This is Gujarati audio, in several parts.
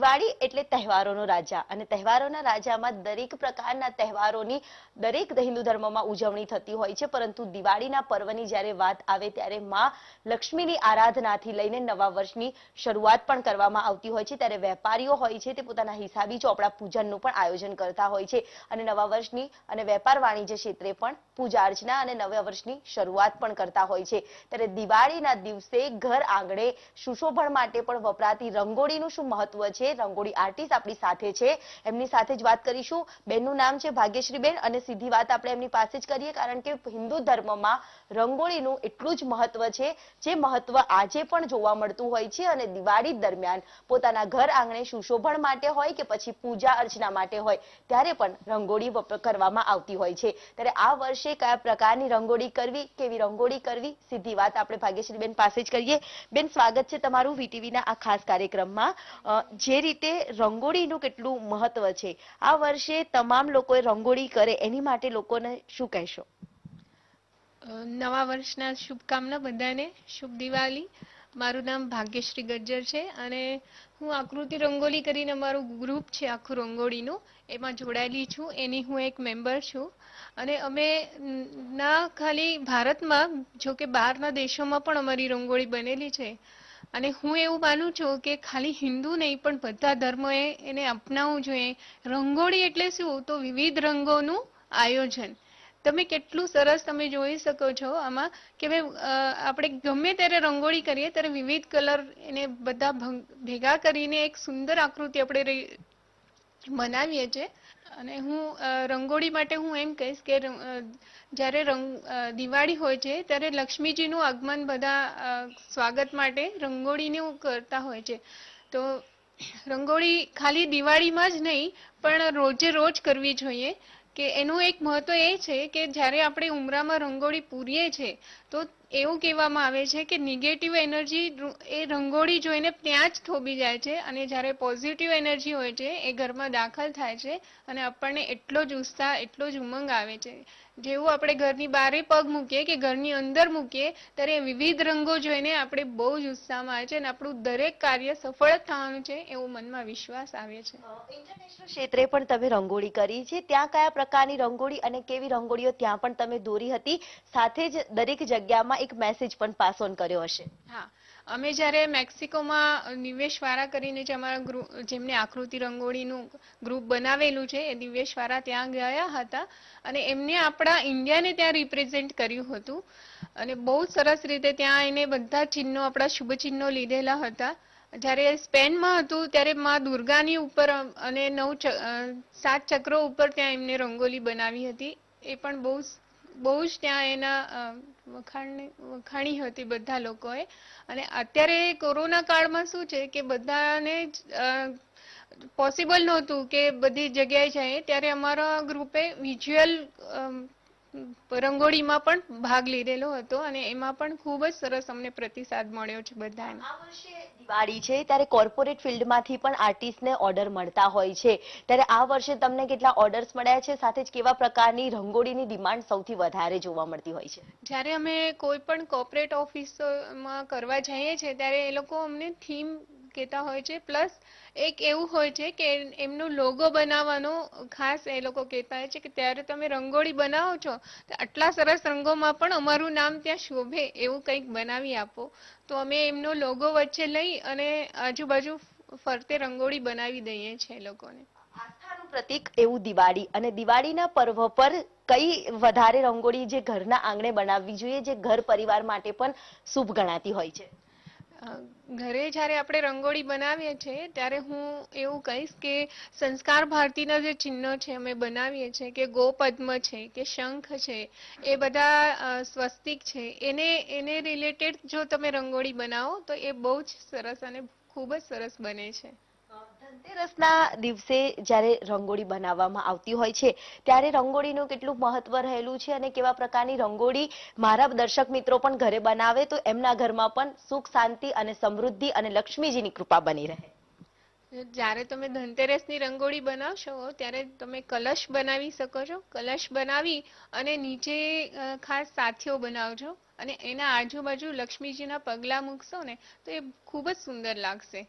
દિવાળી એટલે તહેવારોનો રાજા અને તહેવારોના રાજામાં દરેક પ્રકારના તહેવારોની દરેક હિન્દુ ધર્મમાં ઉજવણી થતી હોય છે પરંતુ દિવાળીના પર્વની જ્યારે વાત આવે ત્યારે માં લક્ષ્મીની આરાધનાથી લઈને નવા વર્ષની શરૂઆત પણ કરવામાં આવતી હોય છે ત્યારે વેપારીઓ હોય છે તે પોતાના હિસાબી ચોપડા પૂજનનું પણ આયોજન કરતા હોય છે અને નવા વર્ષની અને વેપાર વાણિજ્ય ક્ષેત્રે પણ પૂજા અર્ચના અને નવા વર્ષની શરૂઆત પણ કરતા હોય છે ત્યારે દિવાળીના દિવસે ઘર આંગણે સુશોભન માટે પણ વપરાતી રંગોળીનું શું મહત્વ છે રંગોળી આર્ટિસ્ટ આપણી સાથે છે એમની સાથે જ વાત કરીશું બેનનું નામ છે ભાગ્યશ્રીબેન અને સીધી વાત આપણે એમની પાસે જ કરીએ કારણ કે હિન્દુ ધર્મમાં રંગોળીનું એટલું જ મહત્વ છે જે મહત્વ આજે પણ જોવા મળતું હોય છે અને દિવાળી દરમિયાન પોતાના ઘર આંગણે સુશોભણ માટે હોય કે પછી પૂજા અર્ચના માટે હોય ત્યારે પણ રંગોળી કરવામાં આવતી હોય છે ત્યારે આ વર્ષે કયા પ્રકારની રંગોળી કરવી કેવી રંગોળી કરવી સીધી વાત આપણે ભાગ્યશ્રીબેન પાસે જ કરીએ બેન સ્વાગત છે તમારું વીટીવીના આ ખાસ કાર્યક્રમમાં જે રીતે રંગોળીનું કેટલું મહત્વ છે આ વર્ષે તમામ લોકો રંગોળી કરે એની માટે લોકોને શું કહેશો નવા વર્ષના શુભકામના બધાને શુભ દિવાળી મારું નામ ભાગ્યશ્રી ગજ્જર છે અને હું આકૃતિ રંગોળી કરીને અમારું ગ્રુપ છે આખું રંગોળીનું એમાં જોડાયેલી છું એની હું એક મેમ્બર છું અને અમે ના ખાલી ભારતમાં જો કે બહારના દેશોમાં પણ અમારી રંગોળી બનેલી છે અને હું એવું માનું છું કે ખાલી હિન્દુ નહીં પણ બધા ધર્મોએ એને અપનાવવું જોઈએ રંગોળી એટલે શું તો વિવિધ રંગોનું આયોજન તમે કેટલું સરસ તમે જોઈ શકો છો આમાં કે ભાઈ આપણે ગમે ત્યારે રંગોળી કરીએ ત્યારે વિવિધ કલર એને બધા ભેગા કરીને એક સુંદર આકૃતિ આપણે મનાવીએ છીએ અને હું રંગોળી માટે હું એમ કહીશ કે જ્યારે રંગ દિવાળી હોય છે ત્યારે લક્ષ્મીજીનું આગમન બધા સ્વાગત માટે રંગોળીનું કરતા હોય છે તો રંગોળી ખાલી દિવાળીમાં જ નહીં પણ રોજે રોજ કરવી જોઈએ કે એનું એક મહત્વ એ છે કે જ્યારે આપણે ઉમરામાં રંગોળી પૂરીએ છીએ તો એવું કહેવામાં આવે છે કે નેગેટિવ એનર્જી એ રંગોળી જોઈને ત્યાં જ થોભી જાય છે અને જ્યારે પોઝિટિવ એનર્જી હોય છે એ ઘરમાં દાખલ થાય છે અને આપણને એટલો જ ઉત્સાહ એટલો જ ઉમંગ આવે છે જેવું આપણે ઘરની બહારે પગ મૂકીએ કે ઘરની અંદર મૂકીએ ત્યારે વિવિધ રંગો જોઈને આપણે બહુ જ ઉત્સાહમાં આવે છે અને આપણું દરેક કાર્ય સફળ થવાનું છે એવો મનમાં વિશ્વાસ આવે છે ઇન્ટરનેશનલ ક્ષેત્રે પણ તમે રંગોળી કરી છે ત્યાં કયા પ્રકારની રંગોળી અને કેવી રંગોળીઓ ત્યાં પણ તમે દોરી હતી સાથે જ દરેક જગ્યાએ જગ્યામાં એક મેસેજ પણ પાસ ઓન કર્યો હશે હા અમે જ્યારે મેક્સિકોમાં નિવેશવારા કરીને જે અમારા જેમને આકૃતિ રંગોળીનું ગ્રુપ બનાવેલું છે એ નિવેશવારા ત્યાં ગયા હતા અને એમને આપણા ઇન્ડિયાને ત્યાં રિપ્રેઝેન્ટ કર્યું હતું અને બહુ સરસ રીતે ત્યાં એને બધા ચિહ્નો આપણા શુભ ચિહ્નો લીધેલા હતા જ્યારે સ્પેનમાં હતું ત્યારે મા દુર્ગાની ઉપર અને નવ સાત ચક્રો ઉપર ત્યાં એમને રંગોલી બનાવી હતી એ પણ બહુ બહુ જ ત્યાં એના વખાણની વખાણી હતી બધા લોકોએ અને અત્યારે કોરોના કાળમાં શું છે કે બધાને પોસિબલ નહોતું કે બધી જગ્યાએ જઈએ ત્યારે અમારા ગ્રુપે વિઝ્યુઅલ રંગોળીમાં પણ ભાગ લીધેલો હતો અને એમાં પણ ખૂબ જ સરસ અમને પ્રતિસાદ મળ્યો છે બધાને આ વર્ષે દિવાળી છે ત્યારે કોર્પોરેટ ફિલ્ડમાંથી પણ આર્ટિસ્ટને ઓર્ડર મળતા હોય છે ત્યારે આ વર્ષે તમને કેટલા ઓર્ડર્સ મળ્યા છે સાથે જ કેવા પ્રકારની રંગોળીની ડિમાન્ડ સૌથી વધારે જોવા મળતી હોય છે જ્યારે અમે કોઈ પણ કોર્પોરેટ ઓફિસમાં કરવા જઈએ છીએ ત્યારે એ લોકો અમને થીમ કહેતા હોય છે પ્લસ એક એવું હોય છે કે એમનો લોગો બનાવવાનો ખાસ એ લોકો કહેતા હોય છે કે ત્યારે તમે રંગોળી બનાવો છો તો આટલા સરસ રંગોમાં પણ અમારું નામ ત્યાં શોભે એવું કંઈક બનાવી આપો તો અમે એમનો લોગો વચ્ચે લઈ અને આજુબાજુ ફરતે રંગોળી બનાવી દઈએ છીએ લોકોને આસ્થાનું પ્રતિક એવું દિવાળી અને દિવાળીના પર્વ પર કઈ વધારે રંગોળી જે ઘરના આંગણે બનાવવી જોઈએ જે ઘર પરિવાર માટે પણ શુભ ગણાતી હોય છે ઘરે જ્યારે આપણે રંગોળી બનાવીએ છીએ ત્યારે હું એવું કહીશ કે સંસ્કાર ભારતીના જે ચિહ્નો છે અમે બનાવીએ છીએ કે ગોપદ્મ છે કે શંખ છે એ બધા સ્વસ્તિક છે એને એને રિલેટેડ જો તમે રંગોળી બનાવો તો એ બહુ જ સરસ અને ખૂબ જ સરસ બને છે ધનતેરસના દિવસે જ્યારે રંગોળી બનાવવામાં આવતી હોય છે ત્યારે રંગોળીનું કેટલું મહત્વ રહેલું છે અને કેવા પ્રકારની રંગોળી મારા દર્શક મિત્રો પણ ઘરે બનાવે તો એમના ઘરમાં પણ સુખ શાંતિ અને સમૃદ્ધિ અને લક્ષ્મીજીની કૃપા બની રહે જ્યારે તમે ધનતેરસની રંગોળી બનાવશો ત્યારે તમે કલશ બનાવી શકો છો કલશ બનાવી અને નીચે ખાસ સાથીઓ બનાવજો અને એના આજુબાજુ લક્ષ્મીજીના પગલા મૂકશો ને તો એ ખૂબ જ સુંદર લાગશે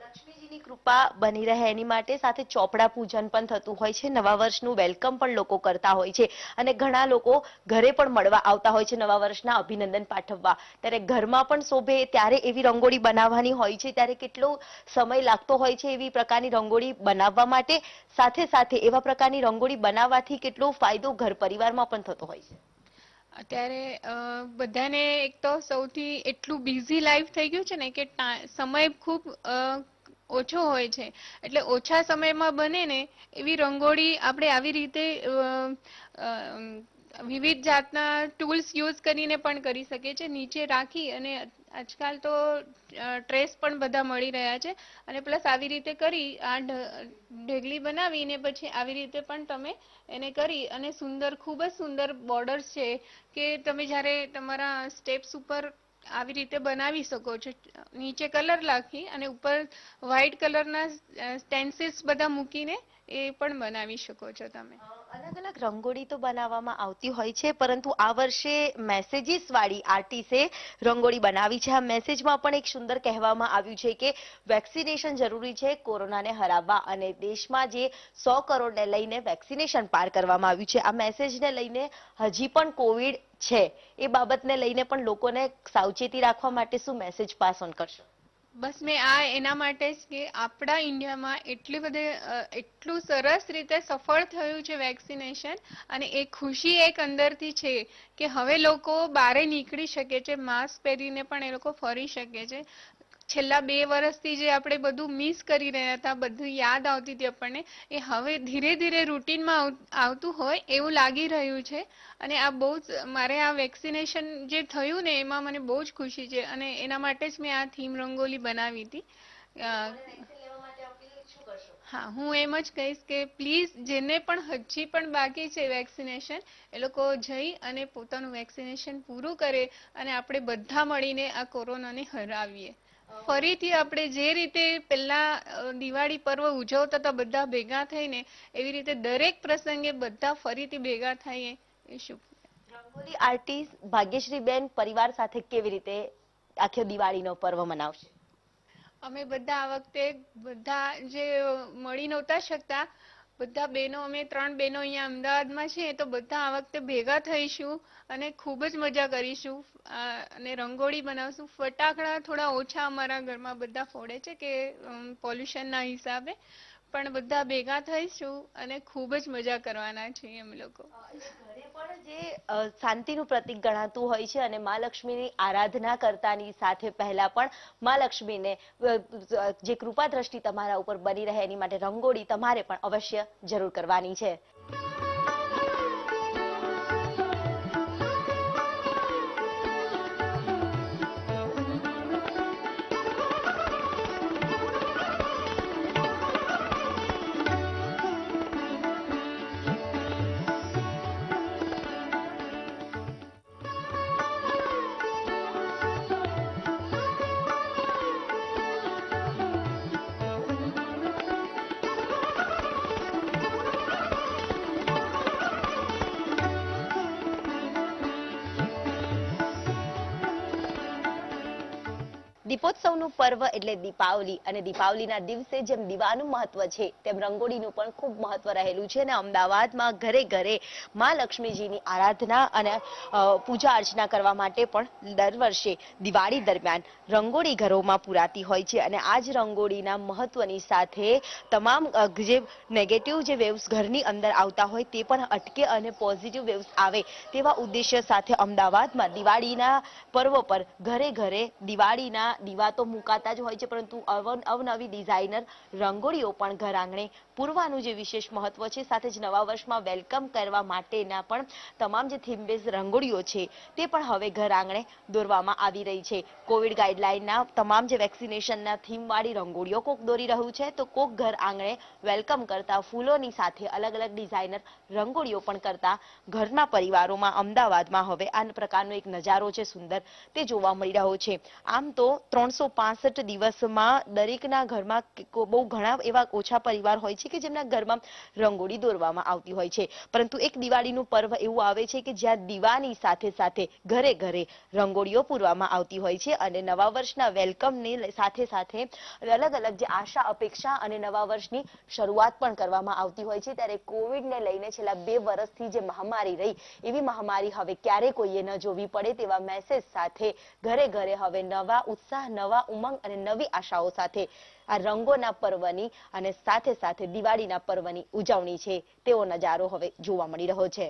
લક્ષ્મીજીની કૃપા બની રહે એની માટે સાથે ચોપડા પૂજન પણ થતું હોય છે નવા વર્ષનું વેલકમ પણ લોકો કરતા હોય છે અને ઘણા લોકો ઘરે પણ મળવા આવતા હોય છે નવા વર્ષના અભિનંદન પાઠવવા ત્યારે ઘરમાં પણ શોભે ત્યારે એવી રંગોળી બનાવવાની હોય છે ત્યારે કેટલો સમય લાગતો હોય છે એવી પ્રકારની રંગોળી બનાવવા માટે સાથે સાથે એવા પ્રકારની રંગોળી બનાવવાથી કેટલો ફાયદો ઘર પરિવારમાં પણ થતો હોય છે અત્યારે બધાને એક તો સૌથી એટલું બિઝી લાઈફ થઈ ગયું છે ને કે સમય ખૂબ ઓછો હોય છે એટલે ઓછા સમયમાં બને ને એવી રંગોળી આપણે આવી રીતે વિવિધ જાતના ટૂલ્સ યુઝ કરીને પણ કરી શકીએ છીએ નીચે રાખી અને આજકાલ તો ટ્રેસ પણ બધા મળી રહ્યા છે અને પ્લસ આવી રીતે કરી આ ઢેગલી બનાવીને પછી આવી રીતે પણ તમે એને કરી અને સુંદર ખૂબ જ સુંદર બોર્ડર્સ છે કે તમે જ્યારે તમારા સ્ટેપ્સ ઉપર આવી રીતે બનાવી શકો છો નીચે કલર લાખી અને ઉપર વ્હાઇટ કલરના સ્ટેન્સિલ્સ બધા મૂકીને એ પણ બનાવી શકો છો તમે અલગ અલગ રંગોળી તો બનાવવામાં આવતી હોય છે પરંતુ આ વર્ષે મેસેજીસ વાળી આર્ટિસે રંગોળી બનાવી છે આ મેસેજમાં પણ એક સુંદર કહેવામાં આવ્યું છે કે વેક્સિનેશન જરૂરી છે કોરોનાને હરાવવા અને દેશમાં જે સો કરોડને લઈને વેક્સિનેશન પાર કરવામાં આવ્યું છે આ મેસેજને લઈને હજી પણ કોવિડ છે એ બાબતને લઈને પણ લોકોને સાવચેતી રાખવા માટે શું મેસેજ પાસ ઓન કરશો બસ મેં આ એના માટે જ કે આપણા ઇન્ડિયામાં એટલી બધી એટલું સરસ રીતે સફળ થયું છે વેક્સિનેશન અને એ ખુશી એક અંદરથી છે કે હવે લોકો બારે નીકળી શકે છે માસ્ક પહેરીને પણ એ લોકો ફરી શકે છે છેલ્લા બે વર્ષથી જે આપણે બધું મિસ કરી રહ્યા હતા બધું યાદ આવતી હતી આપણને એ હવે ધીરે ધીરે રૂટીનમાં આવતું હોય એવું લાગી રહ્યું છે અને આ બહુ જ મારે આ વેક્સિનેશન જે થયું ને એમાં મને બહુ જ ખુશી છે અને એના માટે જ મેં આ થીમ રંગોલી બનાવી હતી હા હું એમ જ કહીશ કે પ્લીઝ જેને પણ હજી પણ બાકી છે વેક્સિનેશન એ લોકો જઈ અને પોતાનું વેક્સિનેશન પૂરું કરે અને આપણે બધા મળીને આ કોરોનાને હરાવીએ ફરીથી આપણે જે રીતે પહેલા દિવાળી પર્વ ઉજવતા હતા બધા ભેગા થઈને એવી રીતે દરેક પ્રસંગે બધા ફરીથી ભેગા થઈએ એ રંગોલી આર્ટિસ્ટ ભાગ્યશ્રી બેન પરિવાર સાથે કેવી રીતે આખો દિવાળીનો પર્વ મનાવશે અમે બધા આ વખતે બધા જે મળી નહોતા શકતા બધા બહેનો અમે ત્રણ બહેનો અહીંયા અમદાવાદમાં છે તો બધા આ વખતે ભેગા થઈશું અને ખૂબ જ મજા કરીશું અને રંગોળી બનાવશું ફટાકડા થોડા ઓછા અમારા ઘરમાં બધા ફોડે છે કે પોલ્યુશનના હિસાબે પણ બધા ભેગા થઈશું અને ખૂબ જ મજા કરવાના છીએ અમે લોકો જે શાંતિનું પ્રતિક ગણાતું હોય છે અને મા લક્ષ્મીની આરાધના કરતાની સાથે પહેલા પણ મા લક્ષ્મીને જે કૃપા દ્રષ્ટિ તમારા ઉપર બની રહે એની માટે રંગોળી તમારે પણ અવશ્ય જરૂર કરવાની છે રંગોત્સવનું પર્વ એટલે દીપાવલી અને દીપાવલીના દિવસે જેમ દીવાનું મહત્વ છે તેમ રંગોળીનું પણ ખૂબ મહત્વ રહેલું છે અને અમદાવાદમાં ઘરે ઘરે માં લક્ષ્મીજીની આરાધના અને પૂજા અર્ચના કરવા માટે પણ દર વર્ષે દિવાળી દરમિયાન રંગોળી ઘરોમાં પૂરાતી હોય છે અને આ જ રંગોળીના મહત્વની સાથે તમામ જે નેગેટિવ જે વેવ્સ ઘરની અંદર આવતા હોય તે પણ અટકે અને પોઝિટિવ વેવ્સ આવે તેવા ઉદ્દેશ્ય સાથે અમદાવાદમાં દિવાળીના પર્વ પર ઘરે ઘરે દિવાળીના દિવાળી દીવા તો મુકાતા જ હોય છે પરંતુ અવનવી ડિઝાઇનર રંગોળીઓ પણ ઘર આંગણે પૂરવાનું જે વિશેષ મહત્વ છે સાથે જ નવા વર્ષમાં વેલકમ કરવા માટેના પણ તમામ જે થીમ રંગોળીઓ છે તે પણ હવે ઘર આંગણે દોરવામાં આવી રહી છે કોવિડ ગાઈડલાઇનના તમામ જે વેક્સિનેશનના થીમવાળી રંગોળીઓ કોક દોરી રહ્યું છે તો કોક ઘર આંગણે વેલકમ કરતા ફૂલોની સાથે અલગ અલગ ડિઝાઇનર રંગોળીઓ પણ કરતા ઘરના પરિવારોમાં અમદાવાદમાં હવે આ પ્રકારનો એક નજારો છે સુંદર તે જોવા મળી રહ્યો છે આમ તો ત્રણ ત્રણસો દિવસમાં દરેકના ઘરમાં બહુ ઘણા એવા ઓછા પરિવાર હોય છે કે જેમના ઘરમાં રંગોળી દોરવામાં આવતી હોય છે પરંતુ એક દિવાળીનું પર્વ એવું આવે છે કે જ્યાં દીવાની સાથે સાથે ઘરે ઘરે રંગોળીઓ પૂરવામાં આવતી હોય છે અને નવા વર્ષના વેલકમને સાથે સાથે અલગ અલગ જે આશા અપેક્ષા અને નવા વર્ષની શરૂઆત પણ કરવામાં આવતી હોય છે ત્યારે કોવિડને લઈને છેલ્લા બે વર્ષથી જે મહામારી રહી એવી મહામારી હવે ક્યારે કોઈએ ન જોવી પડે તેવા મેસેજ સાથે ઘરે ઘરે હવે નવા ઉત્સાહ નવા ઉમંગ અને નવી આશાઓ સાથે આ રંગોના પર્વની અને સાથે સાથે દિવાળીના પર્વની ઉજવણી છે તેવો નજારો હવે જોવા મળી રહ્યો છે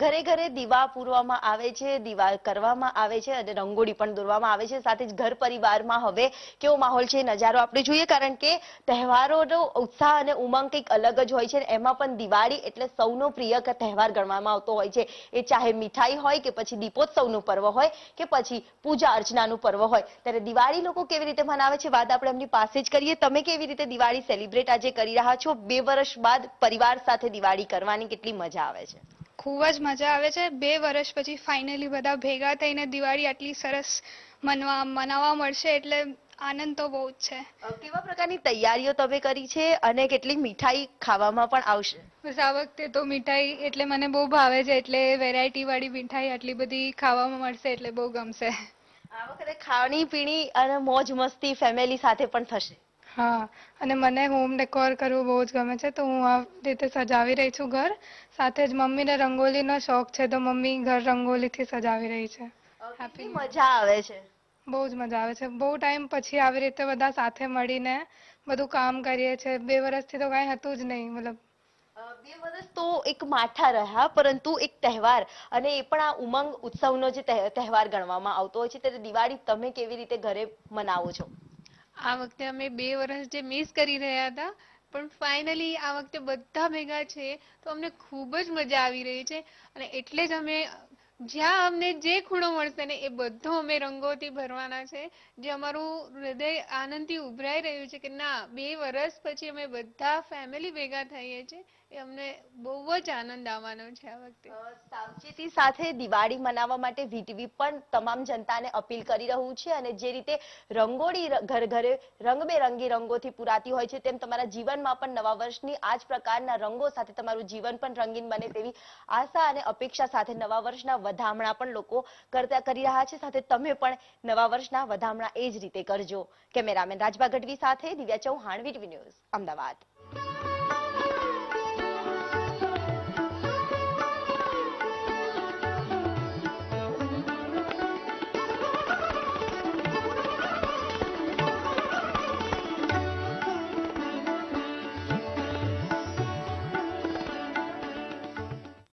ઘરે ઘરે દીવા પૂરવામાં આવે છે દીવા કરવામાં આવે છે અને રંગોળી પણ દોરવામાં આવે છે સાથે જ ઘર પરિવારમાં હવે કેવો માહોલ છે નજારો આપણે જોઈએ કારણ કે તહેવારોનો ઉત્સાહ અને ઉમંગ કંઈક અલગ જ હોય છે એમાં પણ દિવાળી એટલે સૌનો પ્રિય તહેવાર ગણવામાં આવતો હોય છે એ ચાહે મીઠાઈ હોય કે પછી દીપોત્સવનું પર્વ હોય કે પછી પૂજા અર્ચનાનું પર્વ હોય ત્યારે દિવાળી લોકો કેવી રીતે મનાવે છે વાત આપણે એમની પાસે જ કરીએ તમે કેવી રીતે દિવાળી સેલિબ્રેટ આજે કરી રહ્યા છો બે વર્ષ બાદ પરિવાર સાથે દિવાળી કરવાની કેટલી મજા આવે છે ખૂબ જ મજા આવે છે બે વર્ષ પછી ફાઇનલી બધા ભેગા થઈને દિવાળી આટલી સરસ મનવા મનાવવા મળશે એટલે આનંદ તો બહુ જ છે કેવા પ્રકારની તૈયારીઓ તમે કરી છે અને કેટલી મીઠાઈ ખાવામાં પણ આવશે બસ આ વખતે તો મીઠાઈ એટલે મને બહુ ભાવે છે એટલે વેરાયટી વાળી મીઠાઈ આટલી બધી ખાવામાં મળશે એટલે બહુ ગમશે આ વખતે ખાણી પીણી અને મોજ મસ્તી ફેમિલી સાથે પણ થશે હા અને મને હોમ ડેકોર કરવું બહુ જ ગમે છે તો હું આ રીતે સજાવી રહી છું ઘર સાથે જ મમ્મીને રંગોલીનો શોખ છે તો મમ્મી ઘર રંગોલીથી સજાવી રહી છે હેપી મજા આવે છે બહુ જ મજા આવે છે બહુ ટાઈમ પછી આવી રીતે બધા સાથે મળીને બધું કામ કરીએ છીએ બે વર્ષથી તો કાંઈ હતું જ નહીં મતલબ બે તો એક માઠા રહ્યા પરંતુ એક તહેવાર અને એ પણ આ ઉમંગ ઉત્સવનો જે તહેવાર ગણવામાં આવતો હોય છે ત્યારે દિવાળી તમે કેવી રીતે ઘરે મનાવો છો આ વખતે અમે બે વર્ષ જે મિસ કરી રહ્યા હતા પણ ફાઇનલી આ વખતે બધા ભેગા છે તો અમને ખૂબ જ મજા આવી રહી છે અને એટલે જ અમે જ્યાં અમને જે ખૂણો મળશે ને એ બધો અમે રંગોથી ભરવાના છે જે અમારું હૃદય આનંદથી ઉભરાઈ રહ્યું છે કે ના બે વર્ષ પછી અમે બધા ફેમિલી ભેગા થઈએ છીએ એ અમને બહુ જ આનંદ આવવાનો છે આ વખતે સાવચેતી સાથે દિવાળી મનાવવા માટે વીટીવી પણ તમામ જનતાને અપીલ કરી રહ્યું છે અને જે રીતે રંગોળી ઘર ઘરે રંગબેરંગી રંગોથી પુરાતી હોય છે તેમ તમારા જીવનમાં પણ નવા વર્ષની આ જ પ્રકારના રંગો સાથે તમારું જીવન પણ રંગીન બને તેવી આશા અને અપેક્ષા સાથે નવા વર્ષના વધામણા પણ લોકો કરતા કરી રહ્યા છે સાથે તમે પણ નવા વર્ષના વધામણા એ જ રીતે કરજો કેમેરામેન રાજભા ગઢવી સાથે દિવ્યા ચૌહાણ વીટવી ન્યૂઝ અમદાવાદ